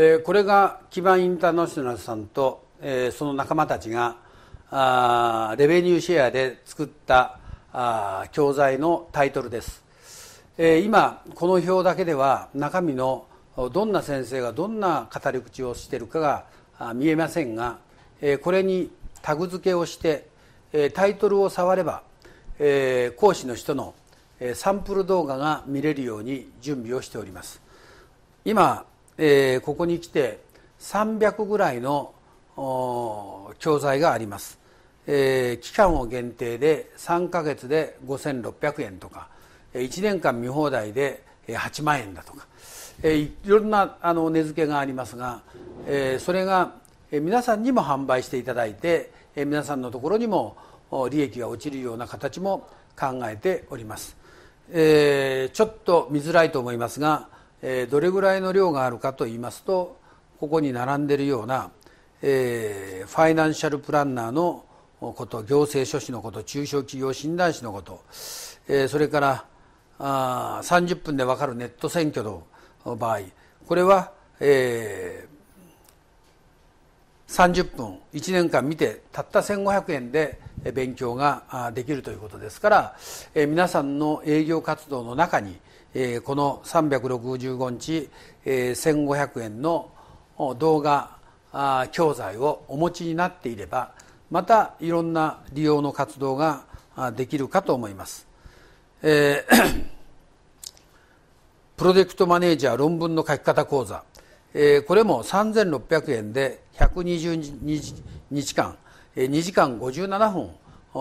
えこれが基盤インターナショナルさんと、えその仲間たちがあレベニューシェアで作ったあ教材のタイトルです、え今この表だけでは中身のどんな先生がどんな語り口をしているかが見えませんが、えこれにタグ付けをして、えタイトルを触れば、え講師の人のサンプル動画が見れるように準備をしております今えー、ここに来て300ぐらいの教材があります、えー、期間を限定で3か月で5600円とか1年間見放題で8万円だとか、えー、いろんなあの値付けがありますが、えー、それが皆さんにも販売していただいて皆さんのところにも利益が落ちるような形も考えております、えー、ちょっと見づらいと思いますがえー、どれぐらいの量があるかといいますとここに並んでいるような、えー、ファイナンシャルプランナーのこと行政書士のこと中小企業診断士のこと、えー、それからあ30分で分かるネット選挙の場合これは、えー、30分1年間見てたった1500円で勉強ができるということですから、えー、皆さんの営業活動の中にえこの365日、え1500円の動画あ教材をお持ちになっていればまたいろんな利用の活動ができるかと思います、え プロジェクトマネージャー論文の書き方講座、えこれも3600円で120日間2時間57分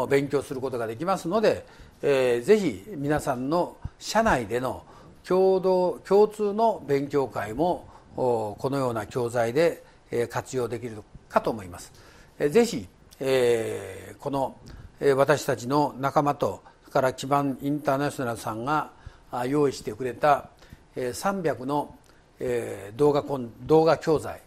勉強することができますので、えー、ぜひ皆さんの社内での共同共通の勉強会もこのような教材で活用できるかと思います。ぜひ、えー、この私たちの仲間とから基盤インターナショナルさんが用意してくれた300の動画動画教材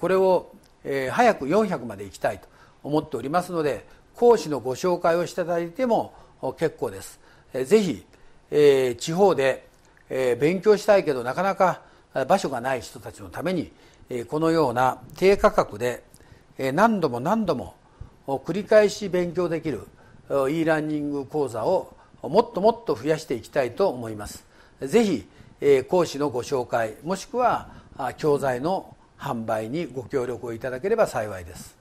これを早く400までいきたいと思っておりますので講師のご紹介をしていただいても結構です。ぜひ、えー、地方で、えー、勉強したいけどなかなか場所がない人たちのために、えー、このような低価格で、えー、何度も何度も繰り返し勉強できる e ラーニング講座をもっともっと増やしていきたいと思います。ぜひ、えー、講師のご紹介もしくは教材の販売にご協力をいただければ幸いです。